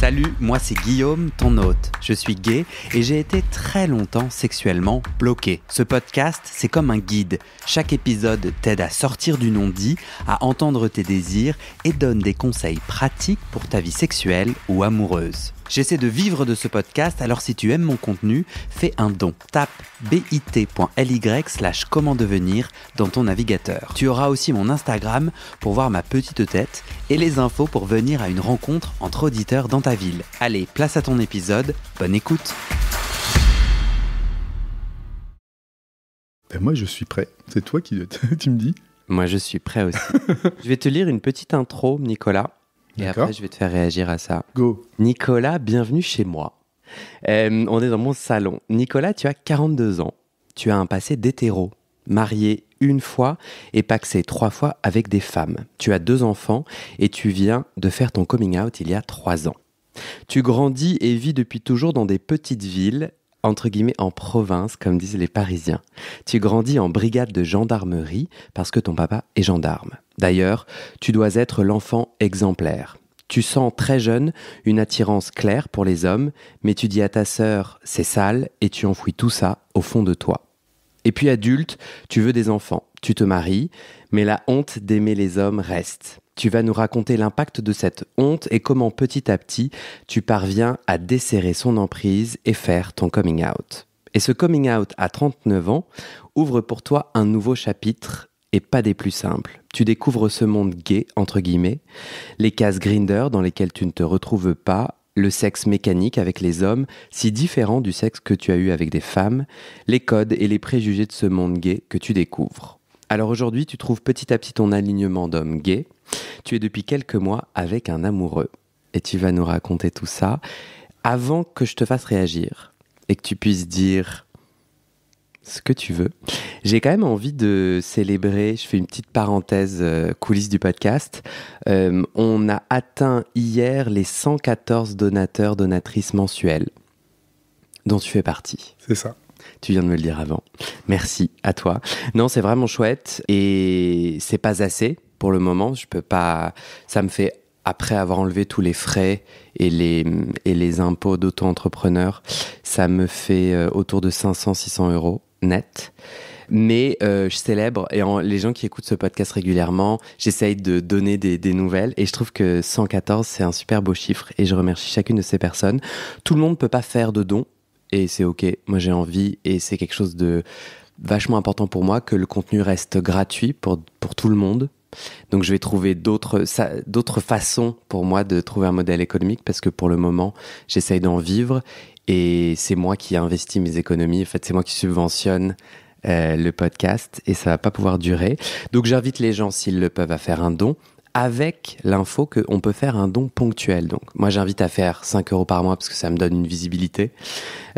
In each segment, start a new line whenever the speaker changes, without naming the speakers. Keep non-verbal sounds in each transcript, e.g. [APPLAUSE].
Salut, moi c'est Guillaume, ton hôte. Je suis gay et j'ai été très longtemps sexuellement bloqué. Ce podcast, c'est comme un guide. Chaque épisode t'aide à sortir du non-dit, à entendre tes désirs et donne des conseils pratiques pour ta vie sexuelle ou amoureuse. J'essaie de vivre de ce podcast, alors si tu aimes mon contenu, fais un don. Tape bit.ly slash comment devenir dans ton navigateur. Tu auras aussi mon Instagram pour voir ma petite tête et les infos pour venir à une rencontre entre auditeurs dans ta ville. Allez, place à ton épisode, bonne écoute ben, Moi je suis prêt, c'est toi qui [LAUGHS] tu me dis. Moi je suis prêt aussi. [LAUGHS] je vais te lire une petite intro, Nicolas. Et après, je vais te faire réagir à ça. Go. Nicolas, bienvenue chez moi. Euh, on est dans mon salon. Nicolas, tu as 42 ans. Tu as un passé d'hétéro, marié une fois et paxé trois fois avec des femmes. Tu as deux enfants et tu viens de faire ton coming out il y a trois ans. Tu grandis et vis depuis toujours dans des petites villes entre guillemets en province, comme disent les Parisiens. Tu grandis en brigade de gendarmerie parce que ton papa est gendarme. D'ailleurs, tu dois être l'enfant exemplaire. Tu sens très jeune une attirance claire pour les hommes, mais tu dis à ta sœur c'est sale et tu enfouis tout ça au fond de toi. Et puis adulte, tu veux des enfants. Tu te maries, mais la honte d'aimer les hommes reste. Tu vas nous raconter l'impact de cette honte et comment petit à petit tu parviens à desserrer son emprise et faire ton coming out. Et ce coming out à 39 ans ouvre pour toi un nouveau chapitre et pas des plus simples. Tu découvres ce monde gay, entre guillemets, les cases grinder dans lesquelles tu ne te retrouves pas, le sexe mécanique avec les hommes, si différent du sexe que tu as eu avec des femmes, les codes et les préjugés de ce monde gay que tu découvres. Alors aujourd'hui, tu trouves petit à petit ton alignement d'homme gay. Tu es depuis quelques mois avec un amoureux et tu vas nous raconter tout ça avant que je te fasse réagir et que tu puisses dire ce que tu veux. J'ai quand même envie de célébrer, je fais une petite parenthèse coulisse euh, coulisses du podcast, euh, on a atteint hier les 114 donateurs, donatrices mensuelles dont tu fais partie. C'est ça. Tu viens de me le dire avant. Merci à toi. Non, c'est vraiment chouette et c'est pas assez pour le moment. Je peux pas. Ça me fait après avoir enlevé tous les frais et les, et les impôts d'auto-entrepreneur, ça me fait euh, autour de 500-600 euros net. Mais euh, je célèbre, et les gens qui écoutent ce podcast régulièrement, j'essaye de donner des, des, nouvelles, et je trouve que 114, c'est un super beau chiffre, et je remercie chacune de ces personnes. Tout le monde ne peut pas faire de dons, et c'est ok. Moi, j'ai envie et c'est quelque chose de vachement important pour moi que le contenu reste gratuit pour, tout le monde. Donc, je vais trouver d'autres façons pour moi de trouver un modèle économique parce que pour le moment, j'essaye d'en vivre et c'est moi qui investis mes économies. En fait, c'est moi qui subventionne euh, le podcast et ça va pas pouvoir durer. Donc j'invite les gens s'ils le peuvent à faire un don avec l'info qu'on peut faire un don ponctuel. Donc, moi, j'invite à faire 5 euros par mois parce que ça me donne une visibilité.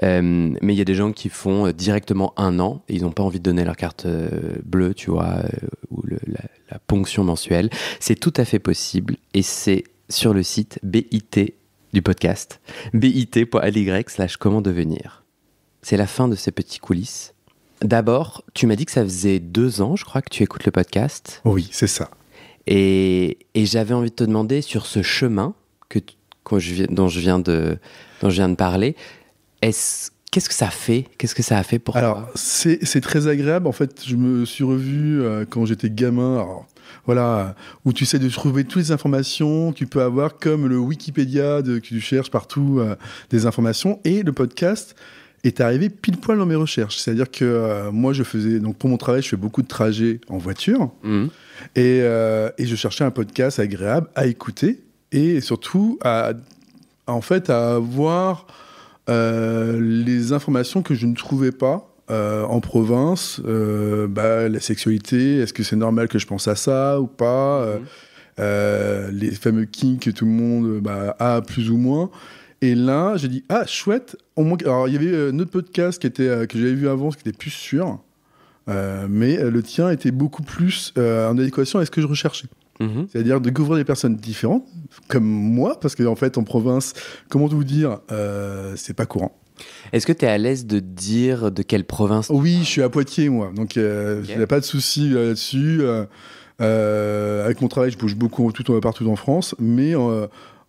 Euh, mais il y a des gens qui font euh, directement un an et ils n'ont pas envie de donner leur carte euh, bleue, tu vois, ou la, ponction mensuelle. C'est tout à fait possible et c'est sur le site BIT du podcast, bit.ly slash comment devenir. C'est la fin de ces petits coulisses. D'abord, tu m'as dit que ça faisait deux ans, je crois, que tu écoutes le podcast. Oui, c'est ça. Et, j'avais envie de te demander sur ce chemin que, dont, je viens de, dont je viens de parler, Qu'est-ce que ça fait Qu'est-ce que ça a fait pour Alors,
c'est très agréable. En fait, je me suis revu euh, quand j'étais gamin. voilà, où tu sais de trouver toutes les informations, tu peux avoir comme le Wikipédia que tu cherches partout euh, des informations et le podcast est arrivé pile poil dans mes recherches. C'est-à-dire que euh, moi, je faisais, donc pour mon travail, je fais beaucoup de trajets en voiture mmh. et, euh, et, je cherchais un podcast agréable à écouter et surtout à, en fait, à avoir euh, les informations que je ne trouvais pas. en province, bah, la sexualité, est-ce que c'est normal que je pense à ça ou pas mmh. Les fameux kinks que tout le monde bah, a plus ou moins. Et là, j'ai dit ah chouette. Alors il y avait un euh, autre podcast qui était euh, que j'avais vu avant, ce qui était plus sûr, euh, mais le tien était beaucoup plus en adéquation à ce que je recherchais. Mhm. C'est-à-dire de couvrir des personnes différentes, comme moi, parce qu'en en fait, en province, comment vous dire, euh, c'est pas courant. Est-ce que tu es à l'aise de dire de quelle province Oui, je suis à Poitiers, moi, donc il n'y a pas de souci là-dessus. avec mon travail, je bouge beaucoup tout, partout en France, mais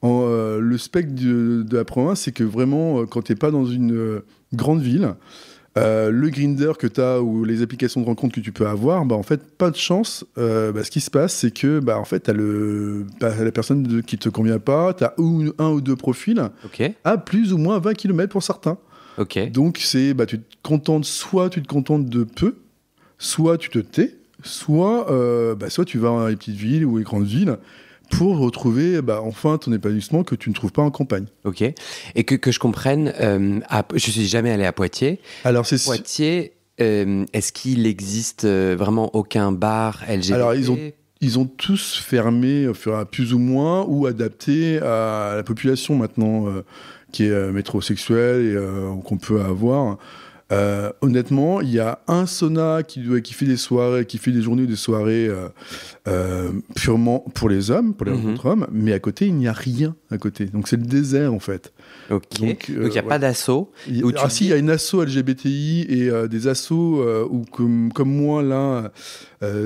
euh, le spectre de, la province, c'est que vraiment, euh, quand tu n'es pas dans une euh, grande ville, le grinder que tu as ou les applications de rencontre que tu peux avoir, bah, en fait, pas de chance. Bah, ce qui se passe, c'est que bah, en fait, tu as le, bah, la personne qui qui te convient pas, tu as un, ou deux profils à plus ou moins 20 km pour certains. Donc, c'est bah, tu te contentes, soit tu te contentes de peu, soit tu te tais, soit, bah, soit tu vas dans les petites villes ou les grandes villes pour retrouver bah, enfin ton épanouissement que tu ne trouves
pas en campagne. Ok. Et que, je comprenne, euh, je suis jamais allé à Poitiers. Alors c'est Poitiers. Euh, est-ce qu'il existe euh, vraiment aucun bar LGBT Alors ils ont
ils ont tous fermé plus ou moins ou adapté à la population maintenant qui est métrosexuelle et qu'on peut avoir. Euh, honnêtement, il y a un sauna qui, fait des soirées, qui fait des journées, des soirées euh, euh, purement pour les hommes, pour les mhm. rencontres hommes, mais à côté, il n'y a rien à côté. Donc c'est le désert en fait. Donc il n'y a pas d'assaut. Ah si, il y a une asso LGBTI et des assauts où comme, moi là,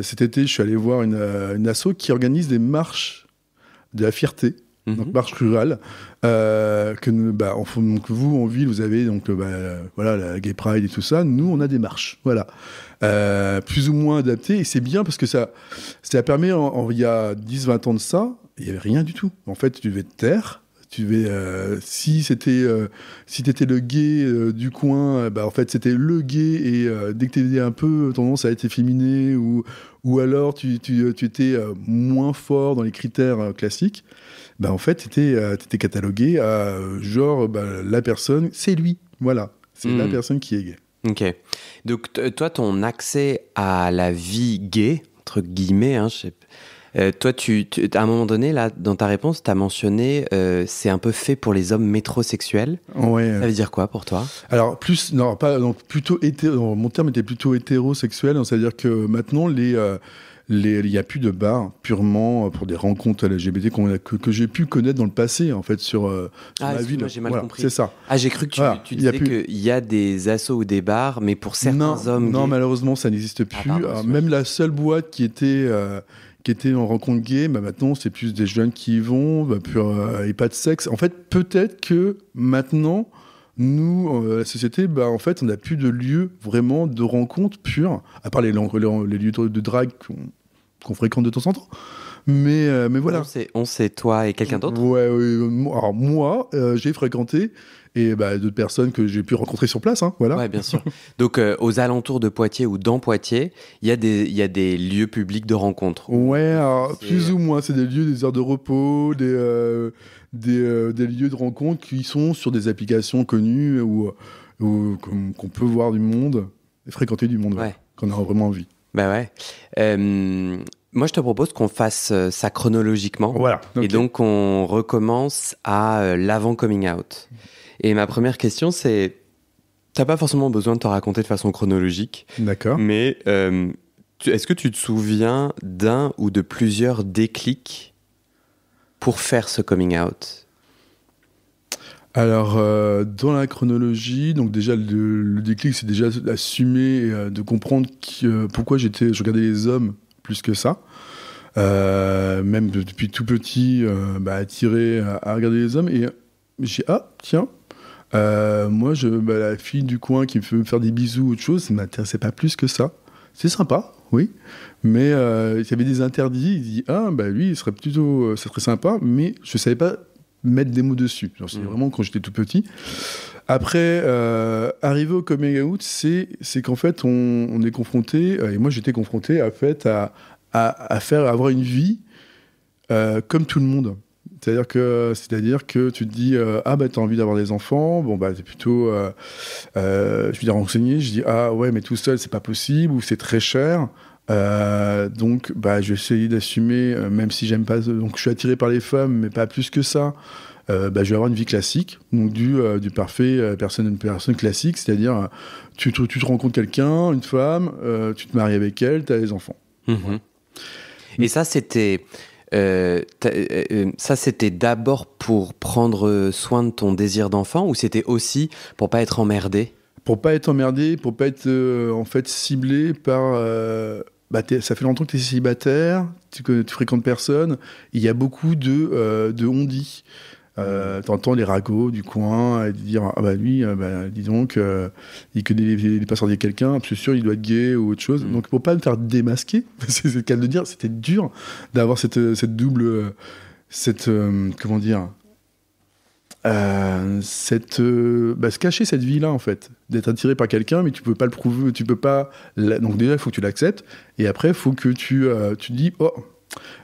cet été, je suis allé voir une, une asso qui organise des marches de la fierté donc marche mhm. rurale. Euh, que bah, en, donc vous en ville, vous avez donc euh, bah, voilà la Gay Pride et tout ça. Nous, on a des marches, voilà, euh, plus ou moins adaptées. Et c'est bien parce que ça, ça permet en, en, il y a 10-20 ans de ça, il y avait rien du tout. En fait, tu devais te taire. Tu devais, euh, si c'était euh, si t'étais le gay du coin, bah, en fait c'était le gay et dès que t'étais un peu tendance à être efféminé ou ou alors tu, tu, tu étais moins fort dans les critères classiques. Bah, en fait, tu euh, étais, catalogué à genre bah, la personne, c'est lui, voilà, c'est la hmm. personne qui est gay.
Ok. Donc euh, toi, ton accès à la vie gay, entre guillemets, hein, euh, toi, tu, à un moment donné, là, dans ta réponse, tu as mentionné c'est un peu fait pour les hommes métrosexuels. Ouais. Ça veut dire quoi pour toi
Alors, plus, non, pas, donc plutôt mon terme était plutôt hétérosexuel, hein, c'est-à-dire que maintenant, les il n'y a plus de bars purement euh, pour des rencontres LGBT que, j'ai pu connaître dans le passé, en fait, sur, la euh, ah, ville. j'ai mal compris. C'est ça. Ah, j'ai cru que tu, disais qu'il
y a des assauts ou des bars,
mais pour certains hommes. Non, malheureusement, ça n'existe ah, plus. Ah, même la seule boîte qui était. Euh, qui était en rencontre gay, bah maintenant c'est plus des jeunes qui y vont, bah, pur, et pas de sexe. En fait, peut-être que maintenant, nous, euh, la société, bah, en fait, on n'a plus de lieu vraiment de rencontre pure, à part les, les, lieux de drague qu'on fréquente de temps en temps. Mais, euh, mais voilà. On sait, on sait toi et quelqu'un d'autre Ouais, ouais alors moi, euh, j'ai fréquenté et bah, d'autres personnes que j'ai pu rencontrer sur place. Hein, voilà.
bien sûr. [LAUGHS] Donc, euh, aux alentours de Poitiers ou dans Poitiers, il y, a des, des lieux publics de rencontre.
Ouais, plus ou moins. C'est des lieux, des heures de repos, des, euh, euh, des, lieux de rencontre qui sont sur des applications connues ou qu'on peut voir du monde et fréquenter du monde qu'on a vraiment envie.
Bah ouais. Moi, je te propose qu'on fasse ça chronologiquement. Voilà. Et donc, on recommence à l'avant coming out. Et ma première question, c'est T'as pas forcément besoin de te raconter de façon chronologique. D'accord. Mais euh, est-ce que tu te souviens d'un ou de plusieurs déclics pour faire ce coming out
alors, euh, dans la chronologie, donc déjà le, déclic, c'est déjà d'assumer, euh, de comprendre pourquoi j'étais, je regardais les hommes plus que ça. même depuis tout petit, bah, attiré à, à regarder les hommes. Et j'ai ah tiens, euh, moi, je, bah, la fille du coin qui veut me faire des bisous ou autre chose, ça ne m'intéressait pas plus que ça. C'est sympa, oui. Mais euh, il y avait des interdits. Il dit Ah, bah lui, il serait plutôt. Euh, ça serait sympa, mais je ne savais pas mettre des mots dessus. C'est mm. vraiment quand j'étais tout petit. Après, euh, arrivé au coming out, c'est qu'en fait, on, est confronté, et moi j'étais confronté à, fait, à, faire, à avoir une vie comme tout le monde. C'est-à-dire que, c'est-à-dire que tu te dis euh, ah bah t'as envie d'avoir des enfants, bon bah c'est plutôt, euh, euh, je suis renseigné, je dis ah ouais mais tout seul c'est pas possible ou c'est très cher. donc bah je vais essayer d'assumer même si j'aime pas donc je suis attiré par les femmes mais pas plus que ça. bah, je vais avoir une vie classique, donc du, du parfait personne personne, personne classique, c'est-à-dire tu, tu, te rencontres quelqu'un, une femme, tu te maries avec elle, tu as des enfants.
Mmh Et ça, c'était euh, euh, euh, ça, c'était d'abord pour prendre soin de ton désir d'enfant ou c'était aussi pour pas être emmerdé Pour pas être emmerdé,
pour pas être en fait ciblé par. Bah, ça fait longtemps que tu es célibataire, tu, fréquentes personne. Il y a beaucoup de, de on dit. Euh, t'entends les ragots du coin et dire Ah bah lui, euh, bah, dis donc, euh, il connaît les, les, de quelqu'un, c'est sûr, il doit être gay ou autre chose. Mm. Donc pour pas le faire démasquer, [LAUGHS] c'est le cas de dire, c'était dur d'avoir cette, double. Cette. comment dire cette, bah, se cacher cette vie-là en fait, d'être attiré par quelqu'un, mais tu peux pas le prouver, tu peux pas. Donc déjà, il faut que tu l'acceptes, et après, il faut que tu, tu te dis, oh,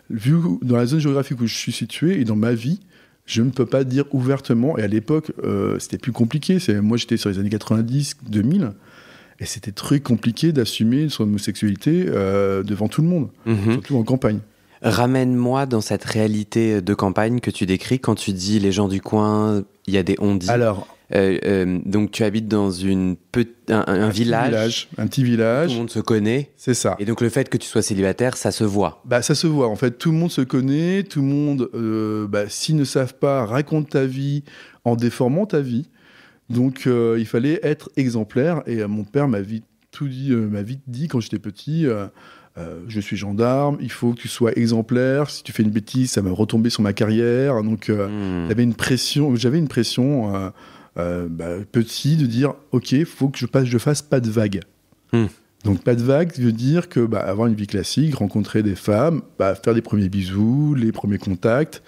vu dans la zone géographique où je suis situé et dans ma vie, je ne peux pas dire ouvertement, et à l'époque, euh, c'était plus compliqué. Moi, j'étais sur les années 90, 2000,
et c'était très compliqué d'assumer son homosexualité euh, devant tout le monde, mhm. surtout en campagne. Ramène-moi dans cette réalité de campagne que tu décris quand tu dis les gens du coin, il y a des ondes. Alors, euh, euh, donc tu habites dans une un, un, village, un petit village. Tout le monde se connaît. C'est ça. Et donc le fait que tu sois célibataire, ça se voit. Bah
ça se voit. En fait, tout le monde se connaît. Tout le monde, euh, bah, s'ils ne savent pas, raconte ta vie en déformant ta vie. Donc il fallait être exemplaire. Et mon père m'a vite tout dit, m'a vite dit quand j'étais petit. je suis gendarme, il faut que tu sois exemplaire. Si tu fais une bêtise, ça va retomber sur ma carrière. Donc, hmm. j'avais une pression. J'avais une pression. Euh, bah, petit, de dire ok, faut que je, passe, je fasse pas de vague hmm. Donc pas de vagues veut dire que bah, avoir une vie classique, rencontrer des femmes, bah, faire des premiers bisous, les premiers contacts,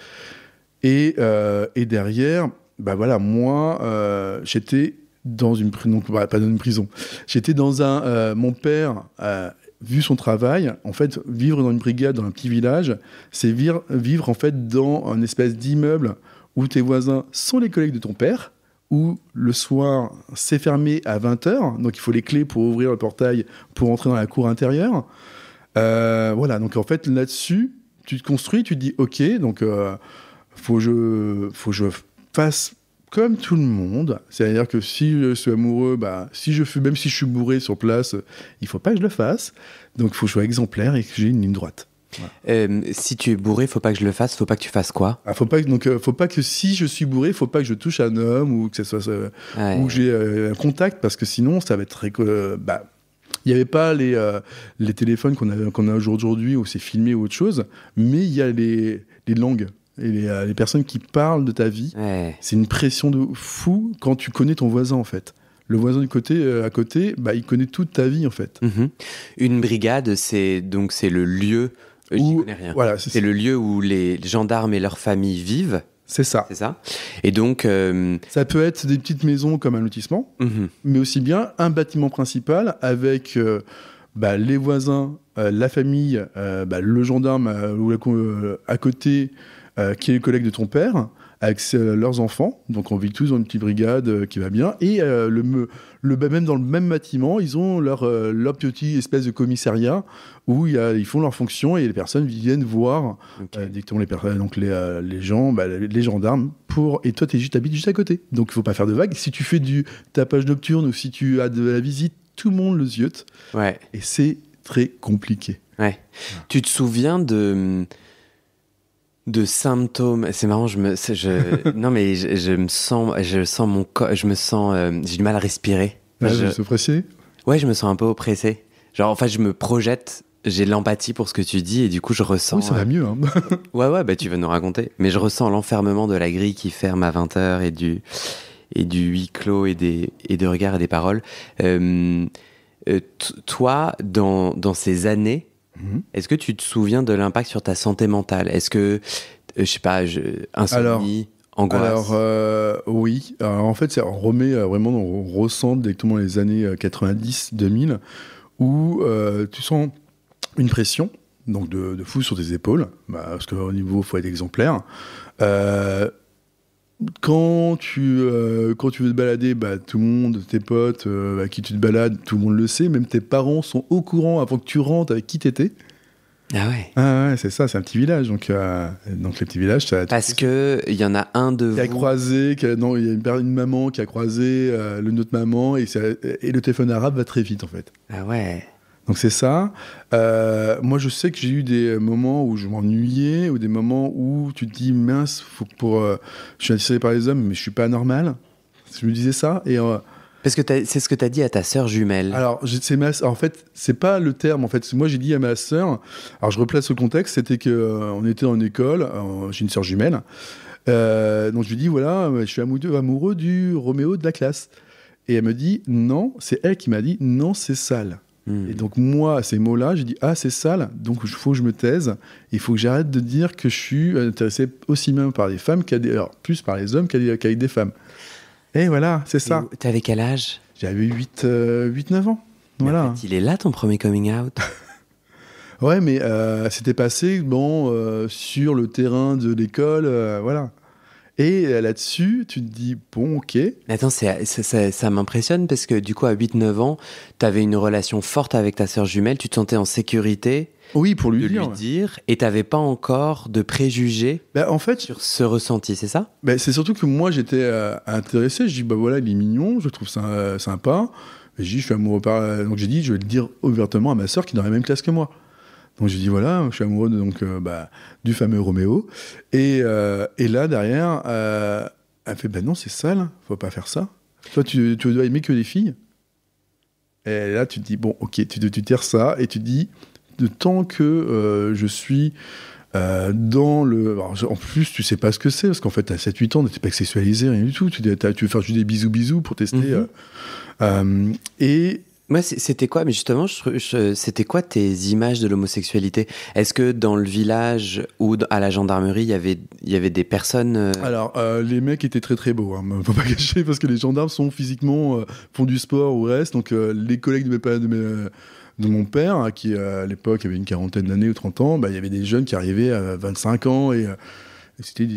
et, euh, derrière, bah voilà, moi euh, j'étais dans une prison, bah, pas dans une prison, j'étais dans un, mon père vu son travail, en fait, vivre dans une brigade, dans un petit village, c'est vivre, vivre en fait dans un espèce d'immeuble où tes voisins sont les collègues de ton père où le soir c'est fermé à 20h, donc il faut les clés pour ouvrir le portail pour entrer dans la cour intérieure. Euh, voilà, donc en fait là-dessus, tu te construis, tu te dis ok, donc euh, faut, je, faut que je fasse comme tout le monde, c'est-à-dire que si je suis amoureux, bah, si je fais, même si je suis bourré sur place, il faut pas que je le fasse, donc il faut que je sois exemplaire et que j'ai une ligne droite.
Euh, si tu es bourré, faut pas que je le fasse, faut pas que tu fasses quoi
ah, faut pas Donc, euh, faut pas que si je suis bourré, faut pas que je touche un homme ou que ce soit euh, j'ai un contact parce que sinon, ça va être bah, il n'y avait pas les, les téléphones qu'on a, qu'on a aujourd'hui où c'est filmé ou autre chose, mais il y a les, les langues et les, personnes qui parlent de ta vie. C'est une pression de fou quand tu connais ton voisin en fait le voisin du côté à côté, bah,
il connaît toute ta vie en fait. Mmh une brigade, c'est donc c'est le lieu c'est le lieu où les gendarmes et leurs familles vivent. C'est ça. C'est ça. Et donc. Euh,
ça peut être des petites maisons comme un lotissement, mhm. mais aussi bien un bâtiment principal avec euh, bah, les voisins, euh, la famille, bah, le gendarme ou à côté, qui est le collègue de ton père, avec euh, leurs enfants. Donc on vit tous dans une petite brigade euh, qui va bien. Et euh, le, bah, même dans le même bâtiment, ils ont leur, petit espèce de commissariat où ils font leurs fonctions et les personnes viennent voir les personnes, donc les, les gens, bah, les gendarmes. Pour et toi, tu juste habites juste à côté. Donc il faut pas faire de vagues. Si tu fais du tapage nocturne ou si tu as de la visite,
tout le monde le ziote. Et c'est très compliqué. ouais. Tu te souviens de hum, de symptômes. C'est marrant, je me, je, [LAUGHS] non mais je, me sens, je sens mon corps, je me sens, euh, j'ai du mal à respirer. Ah, je je... oppressé. Ouais, je me sens un peu oppressé. Genre, en fait, je me projette. J'ai de l'empathie pour ce que tu dis et du coup je ressens. Oui, ça va euh, mieux. Hein. [LAUGHS] ouais, ouais, bah tu veux nous raconter. Mais je ressens l'enfermement de la grille qui ferme à 20h et du, et du huis clos et, des, et de regards et des paroles. Euh, toi, dans, dans ces années, Mm-hmm. Est-ce que tu te souviens de l'impact sur ta santé mentale Est-ce que, euh, je sais pas, je, insomnie, angoisse Alors,
euh, oui. Alors, en fait, on remet euh, vraiment, on ressent directement les années 90-2000 où tu sens une pression donc de, fou sur tes épaules, bah, parce qu'au niveau, il faut être exemplaire quand tu, euh, quand tu veux te balader, bah, tout le monde, tes potes avec euh, à qui tu te balades, tout le monde le sait, même tes parents sont au courant avant que tu rentres avec qui t'étais. Ah ouais. Ah ouais, c'est
ça, c'est un petit village. Donc, euh, donc les petits villages, Parce que il y en a un de qui a
croisé, non, il y a une, maman qui a croisé le une autre maman et, et le téléphone arabe va très vite en fait. Ah ouais. Donc c'est ça. Euh, moi, je sais que j'ai eu des moments où je m'ennuyais, ou des moments où tu te dis mince, faut pour, euh, je suis attiré par les hommes, mais je suis pas normal. Je me disais ça et. Euh, parce que c'est ce que tu as dit à ta sœur jumelle. Alors, en fait, c'est pas le terme. En fait, moi, j'ai dit à ma sœur. Alors, je replace le contexte. C'était que on était dans une école. j'ai une sœur jumelle. donc, je lui dis voilà, je suis amoureux, amoureux du Roméo de la classe. Et elle me dit non. C'est elle qui m'a dit non, c'est sale. Hmm. Et donc moi, ces mots-là, j'ai dit ah c'est sale, donc il faut que je me taise, il faut que j'arrête de dire que je suis euh, intéressé aussi même par les femmes qu'à des, plus par les hommes qu'avec des femmes. Et voilà, c'est ça. avais quel âge J'avais 8, 9 euh, ans. il est là ton premier coming out. [LAUGHS] [LAUGHS] ouais, mais euh, c'était passé bon sur le terrain de l'école, voilà. Et euh, là-dessus,
tu te dis, bon, ok. Attends, ça, m'impressionne parce que du coup, à 8-9 ans, tu avais une relation forte avec ta sœur jumelle, tu te sentais en sécurité. Oui, pour lui dire. Lui dire et t'avais pas encore de préjugés bah, en fait, sur ce ressenti, c'est ça mais bah, C'est surtout que moi,
j'étais euh, intéressé. Je dis, bah voilà, il est mignon, je trouve ça euh, sympa. je je suis amoureux par... Donc j'ai dit, je vais le dire ouvertement à ma sœur qui est dans la même classe que moi. Donc j'ai dis voilà, je suis amoureux donc euh, bah, du fameux Roméo. Et, euh, et là derrière, euh, elle fait ben non c'est sale, faut pas faire ça. Toi tu, tu dois aimer que les filles. Et là tu te dis bon ok, tu, tu tires ça et tu te dis de tant que euh, je suis dans le. en plus, tu sais pas ce que c'est, parce qu'en fait, à 7-8 ans, tu pas sexualisé,
rien du tout. Tu, tu veux faire juste des bisous-bisous pour tester. Mm-hmm. et moi, c'était quoi Mais justement, c'était quoi tes images de l'homosexualité Est-ce que dans le village ou à la gendarmerie, il y avait, il y avait des personnes euh
Alors, euh, les mecs étaient très très beaux. ne hein, [LAUGHS] faut pas cacher parce que les gendarmes sont physiquement euh, font du sport ou reste. Donc, les collègues de de de mon père, hein, qui à l'époque avait une quarantaine d'années ou 30 ans, bah, il y avait des jeunes qui arrivaient à 25 ans et, c'était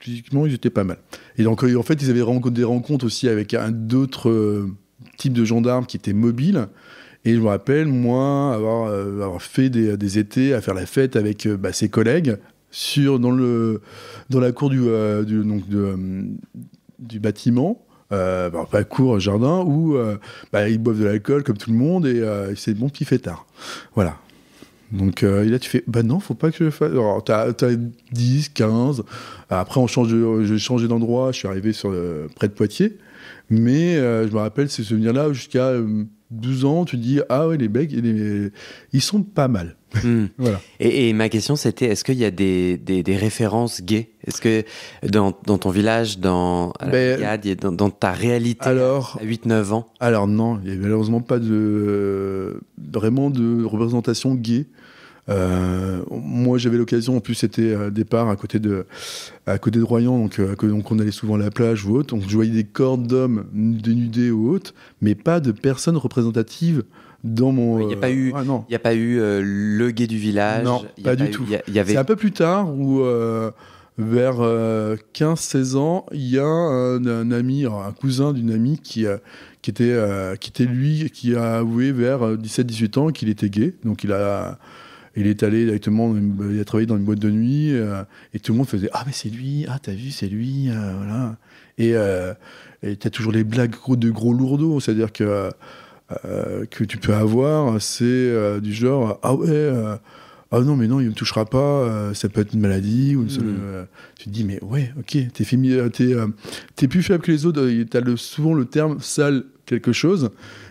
physiquement ils étaient pas mal. Et donc en fait ils avaient des rencontres aussi avec d'autres type de gendarme qui était mobile. Et je me rappelle, moi, avoir, euh, avoir fait des, étés à faire la fête avec euh, bah, ses collègues sur, dans, le, dans la cour du, euh, donc du bâtiment. Bah, pas cour, jardin, où bah, ils boivent de l'alcool comme tout le monde et c'est bon fait tard Voilà. Donc et là, tu fais, bah non, faut pas que je fasse. Alors, t'as, as 10, 15. Après, on change, j'ai changé d'endroit, je suis arrivé sur près de Poitiers. Mais euh, je me rappelle ces souvenirs-là jusqu'à 12 euh, ans, tu dis ah ouais les becs ils sont pas mal. Hmm. [LAUGHS] voilà.
et, ma question c'était est-ce qu'il y a des, références gays Est-ce que dans, ton village, ben, dans ta réalité à 8-9 ans
Alors non, il n'y a malheureusement pas de euh, vraiment de représentation gay. Euh, moi, j'avais l'occasion, en plus, c'était euh, départ à côté de, à côté de Royan, donc, euh, donc on allait souvent à la plage ou autre. Donc je voyais des cordes d'hommes dénudés ou autres, mais pas de personnes représentatives dans mon. Il n'y a pas
eu, euh, ah, il a pas eu le gay du village. Non, pas, du tout. tout. Y avait... C'est un
peu plus tard où, vers 15-16 ans, il y a un, ami, un cousin d'une amie qui, qui, était, qui était lui, qui a avoué vers 17-18 ans qu'il était gay. Donc il a il est allé directement, il a travaillé dans une boîte de nuit, euh, et tout le monde faisait Ah, mais c'est lui, ah, t'as vu, c'est lui, euh, voilà. Euh, et t'as toujours les blagues de gros lourdeaux, c'est-à-dire que, que tu peux avoir, c'est du genre Ah ouais, ah non, mais non, il me touchera pas, ça peut être une maladie. Ou hmm. tu te dis Mais ouais, ok, t'es plus faible que les autres, t'as souvent le terme sale quelque chose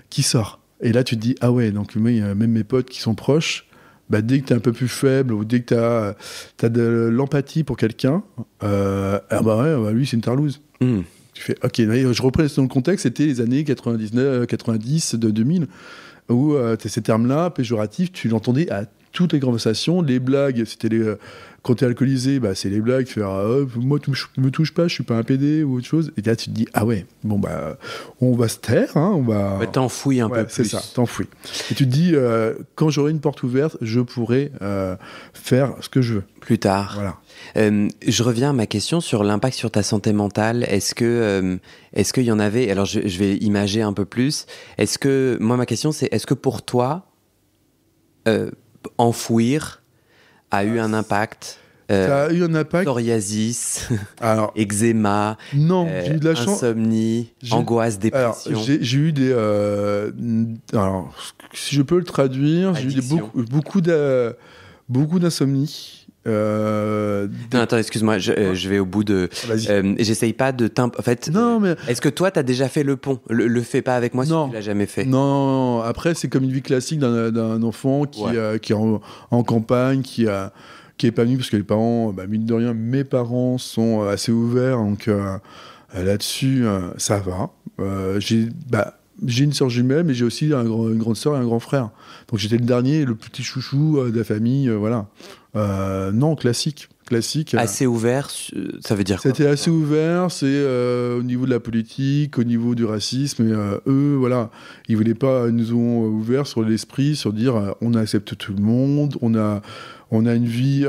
qui sort. Et là, tu te dis, ah ouais, donc même mes potes qui sont proches, bah, dès que tu es un peu plus faible ou dès que tu as, as, de l'empathie pour quelqu'un, euh, ah, bah ouais, bah, lui c'est une tarlouse. Hmm. Tu fais, ok, je reprends dans le contexte, c'était les années 99, 90, de 2000, où euh, ces termes-là, péjoratifs, tu l'entendais à toutes les conversations, les blagues, c'était les, euh, quand t'es alcoolisé, bah, c'est les blagues, faire ah, moi, tu me touche pas, je suis pas un PD ou autre chose. Et là, tu te dis, ah ouais, bon, bah, on va se taire, hein, on va. un
peu plus. C'est ça, t'enfouis. Et tu te dis, euh, quand j'aurai une porte ouverte, je pourrai euh, faire ce que je veux. Plus tard. Voilà. Euh, je reviens à ma question sur l'impact sur ta santé mentale. Est-ce que est-ce qu'il y en avait Alors je, vais imager un peu plus. Est-ce que moi ma question c'est est-ce que pour toi enfouir a eu un impact euh, a eu un impact. Psoriasis, [LAUGHS] alors, eczéma,
non, insomnie, angoisse, dépression. J'ai eu des. Euh, alors, si je peux le traduire, j'ai eu beaucoup, beaucoup d'insomnie.
Euh, non, attends, excuse-moi, euh, je, vais au bout de. Euh, j'essaye pas de En fait, non, mais... est-ce que toi, t'as déjà fait le pont le, fais pas avec moi si tu l'as jamais fait. Non,
après, c'est comme une vie classique d'un enfant qui, est en, campagne, qui a qui est parce que les parents, bah, mine de rien, mes parents sont assez ouverts, donc là-dessus, ça va. J'ai. Bah, j'ai une soeur jumelle, mais j'ai aussi une grande soeur et un grand frère. Donc j'étais le dernier, le petit chouchou de la famille, voilà. Euh, non, classique. Classique. Euh, assez ouvert, ça veut dire quoi C'était assez ouvert, c'est euh, au niveau de la politique, au niveau du racisme. Et, eux, voilà, ils voulaient pas, ils nous ont ouvert sur l'esprit, sur dire on accepte tout le monde, on a, on a une vie,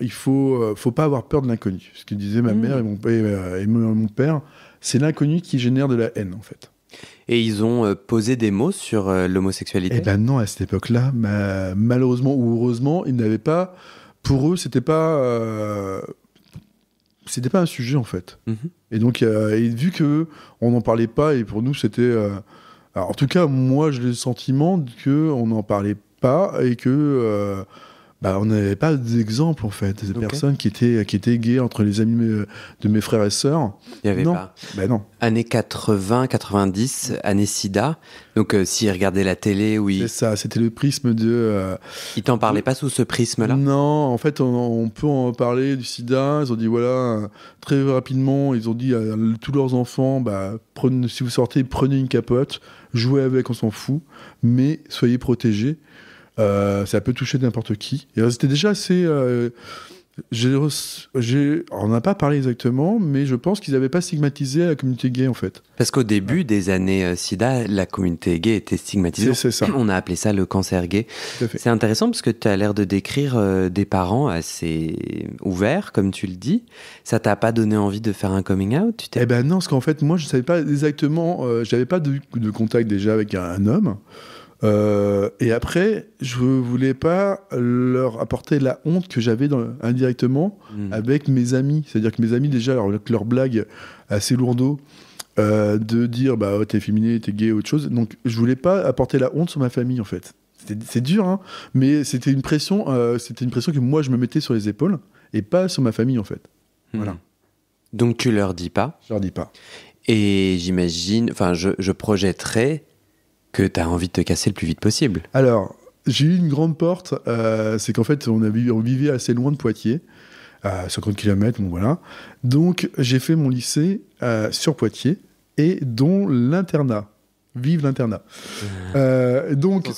il faut, faut pas avoir peur de l'inconnu. Ce que disaient ma mmh. mère et mon père, c'est l'inconnu qui génère de la haine en fait
et ils ont euh, posé des mots sur euh, l'homosexualité. Eh ben
non, à cette époque-là, malheureusement ou heureusement, ils n'avaient pas. Pour eux, c'était pas. Euh, c'était pas un sujet en fait. Mhm. Et donc, euh, vu que on n'en parlait pas, et pour nous, c'était. en tout cas, moi, j'ai le sentiment qu'on n'en parlait pas et que bah, on n'avait pas d'exemple en fait. Des personnes qui étaient, qui étaient gays entre les amis euh, de mes frères et sœurs.
Il n'y avait pas. Bah, non. Années 80, 90, année sida. Donc si euh, s'ils regardaient la télé, oui. C'est ça, c'était le prisme de. Ils euh, ils t'en parlaient pas sous ce prisme-là Non,
en fait, on, peut en parler du sida. Ils ont dit voilà, très rapidement, ils ont dit à tous leurs enfants bah, prenez, si vous sortez, prenez une capote, jouez avec, on s'en fout, mais soyez protégés. Euh, ça peut toucher n'importe qui. Euh, c'était déjà assez. Euh, on n'a pas parlé exactement, mais je pense qu'ils n'avaient pas stigmatisé la communauté gay en fait.
Parce qu'au début des années SIDA, la communauté gay était stigmatisée. On a appelé ça le cancer gay. C'est intéressant parce que tu as l'air de décrire des parents assez ouverts, comme tu le dis. Ça t'a pas donné envie de faire un coming out
Eh ben non, parce qu'en fait, moi je ne savais pas exactement, j'avais pas de, de, contact déjà avec un homme. Euh, et après, je voulais pas leur apporter la honte que j'avais dans, indirectement hmm. avec mes amis. C'est-à-dire que mes amis, déjà, leur, leur blague assez lourdeau euh, de dire bah oh, t'es féminin, t'es gay, autre chose. Donc, je voulais pas apporter la honte sur ma famille, en fait. C'est dur, hein, mais c'était une pression, euh, c'était une pression que moi je me mettais sur les épaules et pas sur ma famille, en fait.
Hmm. Voilà. Donc tu leur dis pas Je leur dis pas. Et j'imagine, enfin, je, je projetterais que tu as envie de te casser le plus vite possible.
Alors, j'ai eu une grande porte, euh, c'est qu'en fait, on, a vivait assez loin de Poitiers, à 50 km, bon voilà. Donc, j'ai fait mon lycée euh, sur Poitiers et dont l'internat. Vive l'internat.
Euh, donc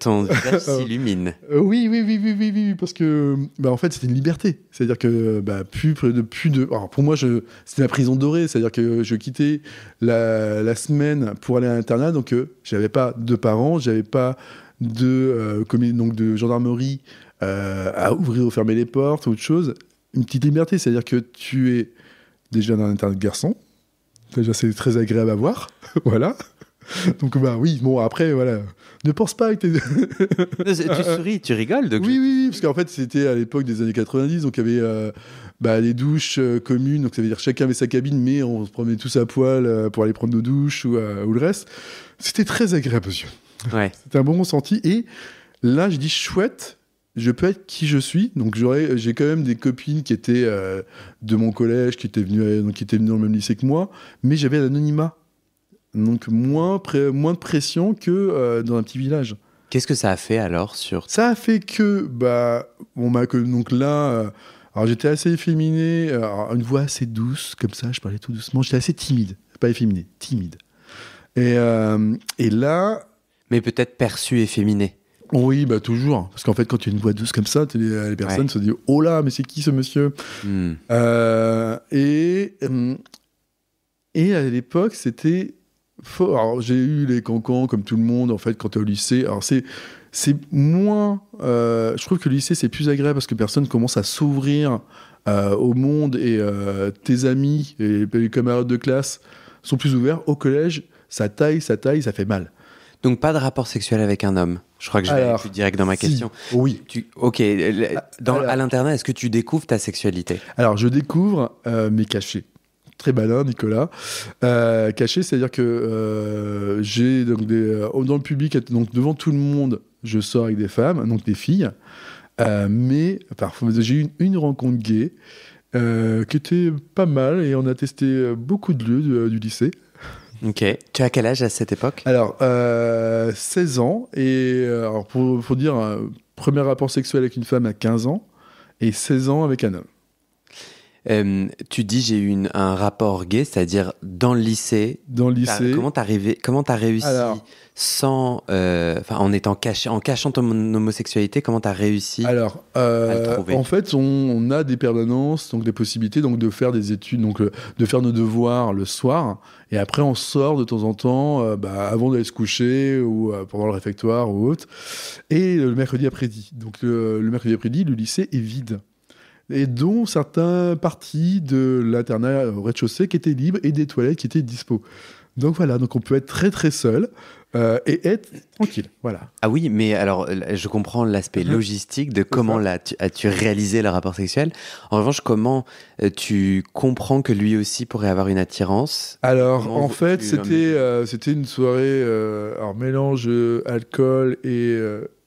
ton, [LAUGHS] visage s'illumine.
Euh, oui, oui, oui, oui, oui, oui, parce que bah, en fait c'était une liberté. C'est-à-dire que bah, plus, de de. pour moi, je c'était la prison dorée. C'est-à-dire que je quittais la, semaine pour aller à l'internat, donc euh, j'avais pas de parents, j'avais pas de donc de gendarmerie à ouvrir ou fermer les portes ou autre chose. Une petite liberté, c'est-à-dire que tu es déjà dans l'internat de garçon. Déjà, c'est très agréable à voir. [LAUGHS] voilà. [LAUGHS] Donc bah oui, bon après voilà, ne pense pas que t'es... [LAUGHS] tu souris, tu rigoles donc. Oui oui, parce qu'en fait c'était à l'époque des années 90, donc il y avait euh, bah, les douches euh, communes, donc ça veut dire chacun avait sa cabine, mais on se promenait tous à poil euh, pour aller prendre nos douches ou, ou le reste. C'était très agréable aux Ouais. [LAUGHS] c'était un bon ressenti et là je dis chouette, je peux être qui je suis. Donc j'aurais, j'ai quand même des copines qui étaient de mon collège, qui étaient venues, qui étaient venues dans le même lycée que moi, mais j'avais l'anonymat. Donc moins, moins de pression que euh,
dans un petit village. Qu'est-ce que ça a fait alors sur
Ça a fait que bah on m'a donc là euh, alors j'étais assez efféminé, euh, une voix assez douce comme ça, je parlais tout doucement, j'étais assez timide, pas efféminé, timide. Et, et là mais peut-être perçu efféminé. Oui, bah toujours. Parce qu'en fait, quand tu as une voix douce comme ça, les, personnes se disent Oh là, mais c'est qui ce monsieur hmm. Et, hum, et à l'époque, c'était j'ai eu les cancans comme tout le monde en fait quand au lycée. Alors c'est c'est moins. Euh, je trouve que le lycée c'est plus agréable parce que personne commence à s'ouvrir euh, au monde et euh, tes amis et les camarades de classe sont plus ouverts. Au collège, ça taille, ça taille, ça fait mal. Donc pas de rapport
sexuel avec un homme. Je crois que je vais plus direct dans ma question. Oui. Tu, ok. Dans, à l'internet, est-ce que tu découvres ta sexualité
Alors je découvre, mes cachets très balin, Nicolas, euh, caché, c'est-à-dire que euh, j'ai donc des, euh, dans le public, donc devant tout le monde, je sors avec des femmes, donc des filles, mais parfois j'ai eu une, rencontre gay qui était pas mal et on a testé beaucoup de lieux du lycée. Ok. Tu as quel âge à cette époque Alors, 16 ans, et pour, pour dire, premier rapport sexuel avec une femme à 15 ans
et 16 ans avec un homme. Euh, tu dis j'ai eu une, un rapport gay, c'est-à-dire dans le lycée. Dans le lycée. Comment t'as Comment t'as réussi sans, euh, en étant caché, en cachant ton homosexualité, comment t'as réussi Alors,
euh, à le en fait, on, a des permanences, donc des possibilités, donc de faire des études, donc de faire nos devoirs le soir, et après on sort de temps en temps, bah, avant d'aller se coucher ou pendant le réfectoire ou autre, et le mercredi après-midi. Donc le mercredi après-midi, le lycée est vide et dont certains parties de l'internat au rez-de-chaussée qui étaient libres et des toilettes qui étaient dispo. Donc voilà, donc on peut être très très seul euh, et être tranquille. Voilà.
Ah oui, mais alors euh, je comprends l'aspect mhm. logistique de comment as-tu réalisé le rapport sexuel. En revanche, comment euh, tu comprends que lui aussi pourrait avoir une attirance
Alors en fait, c'était c'était une soirée mélange alcool et,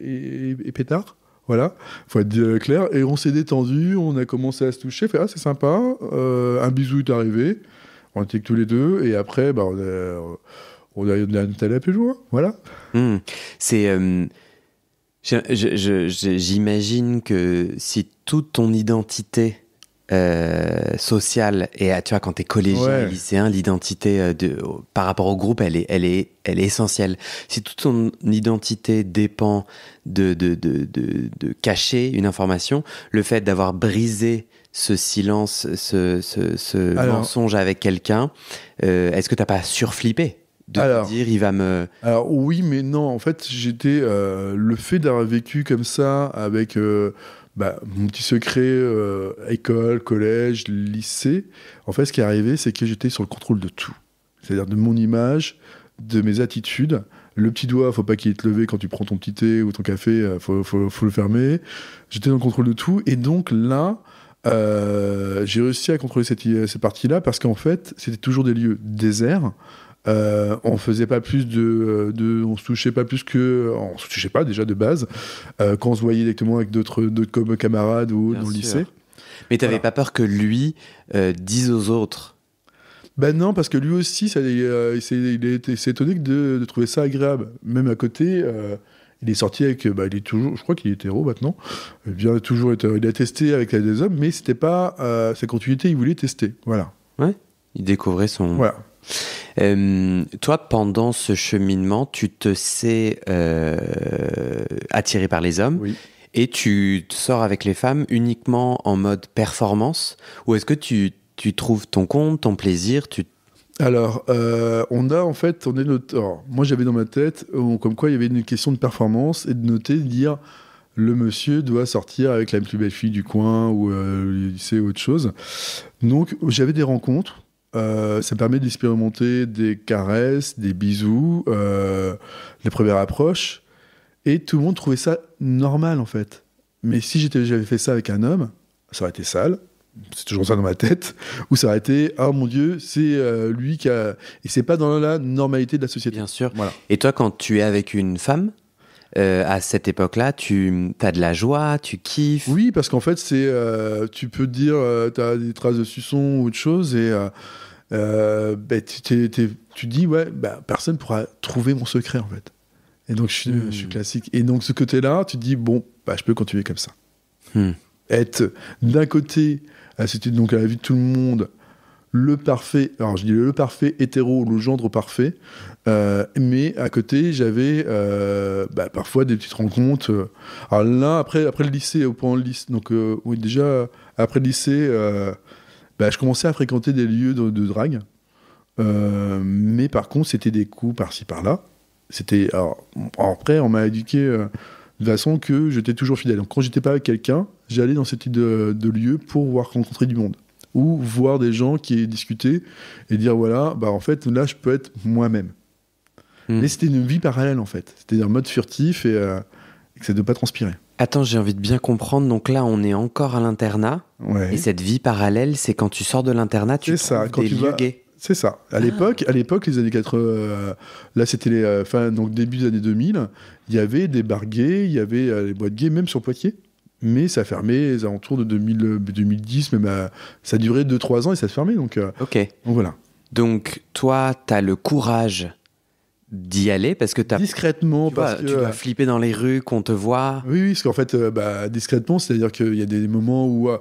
et, et pétard. Voilà, faut être euh, clair. Et on s'est détendu, on a commencé à se toucher. Fait, ah, c'est sympa. Euh, un bisou est arrivé. On était tous les deux. Et après, bah, on a, on a, à plus loin. Voilà.
Hmm. C'est. Euh, j'imagine que si toute ton identité euh, sociale et tu vois quand t'es collégien lycéen l'identité euh, de par rapport au groupe elle est elle est elle est essentielle si toute ton identité dépend de de, de, de, de cacher une information le fait d'avoir brisé ce silence ce, mensonge avec quelqu'un euh, est-ce que t'as pas surflippé de dire il va me
alors oui mais non en fait j'étais le fait d'avoir vécu comme ça avec bah, mon petit secret, euh, école, collège, lycée, en fait, ce qui est arrivé, c'est que j'étais sur le contrôle de tout. C'est-à-dire de mon image, de mes attitudes. Le petit doigt, faut pas qu'il te levé quand tu prends ton petit thé ou ton café, euh, faut, faut, le fermer. J'étais dans le contrôle de tout. Et donc là, euh, j'ai réussi à contrôler cette, cette partie-là parce qu'en fait, c'était toujours des lieux déserts. Euh, on faisait pas plus euh, de, on se touchait pas plus que, euh, on se touchait pas déjà de base quand on se voyait directement avec d'autres d'autres camarades ou dans le lycée.
Mais t'avais pas peur que lui dise aux autres
Ben non, parce que lui aussi, ça, il s'est étonné de, trouver ça agréable, même à côté. il est sorti avec, bah, il est toujours, je crois qu'il est hétéro maintenant. il bien, toujours Il a testé avec des hommes, mais c'était pas sa continuité. Il voulait tester, voilà. Ouais.
Il découvrait son. Voilà. Euh, toi, pendant ce cheminement, tu te sais euh, attiré par les hommes. Et tu sors avec les femmes uniquement en mode performance Ou est-ce que tu, trouves ton compte, ton plaisir tu...
Alors, euh, on a en fait, on est moi j'avais dans ma tête, comme quoi il y avait une question de performance et de noter, de dire le monsieur doit sortir avec la plus belle fille du coin ou c'est autre chose. Donc j'avais des rencontres ça euh, ça permet d'expérimenter des caresses, des bisous, euh, les premières approches. Et tout le monde trouvait ça normal, en fait. Mais si j'avais fait ça avec un homme, ça aurait été sale. C'est toujours ça dans ma tête. [LAUGHS] Ou ça aurait été, oh, mon Dieu, c'est euh, lui qui a. Et c'est pas dans la normalité de la société. Bien sûr.
Et toi, quand tu es avec une femme, euh, à cette époque-là, tu as de la joie, tu kiffes. Oui, parce qu'en fait,
c'est, euh, tu peux dire, euh, tu as des traces de suçon ou autre chose, et bah, tu, te dis, ouais, bah, personne pourra trouver mon secret, en fait. Et donc, je suis, hmm. classique. Et donc, ce côté-là, tu te dis, bon, bah, je peux continuer comme ça. Hmm. Être d'un côté, à donc à la vie de tout le monde, le parfait, alors je dis le parfait hétéro, le gendre parfait, euh, mais à côté j'avais euh, bah, parfois des petites rencontres. Euh, alors là, après, après le lycée, au point de lycée, donc oui, déjà après le lycée, bah, je commençais à fréquenter des lieux de, drague, mais par contre c'était des coups par-ci par-là. C'était après on m'a éduqué de façon que j'étais toujours fidèle. Donc quand j'étais pas avec quelqu'un, j'allais dans ce type de, de lieu pour voir rencontrer du monde ou voir des gens qui discutaient et dire voilà, bah en fait là je peux être moi-même. Hmm. Mais c'était une vie parallèle en fait, c'est-à-dire
mode furtif et, c'est euh, de que ça ne pas transpirer. Attends, j'ai envie de bien comprendre. Donc là, on est encore à l'internat. Et cette vie parallèle, c'est quand tu sors de l'internat, tu ça, quand tu C'est
ça. À ah. l'époque, à l'époque, les années 80, euh, là c'était les, euh, fin, donc début des années 2000, il y avait des bars gays, il y avait les boîtes gays, même sur Poitiers mais ça fermait aux alentours de 2010, mais à, ça durait 2-3 ans et ça se fermait. Donc, euh, ok. donc voilà.
Donc toi, tu as le courage d'y aller parce que as, discrètement tu parce
que tu vas flipper dans les rues qu'on te voit oui oui parce qu'en fait euh, bah, discrètement c'est à dire qu'il y a des moments où euh,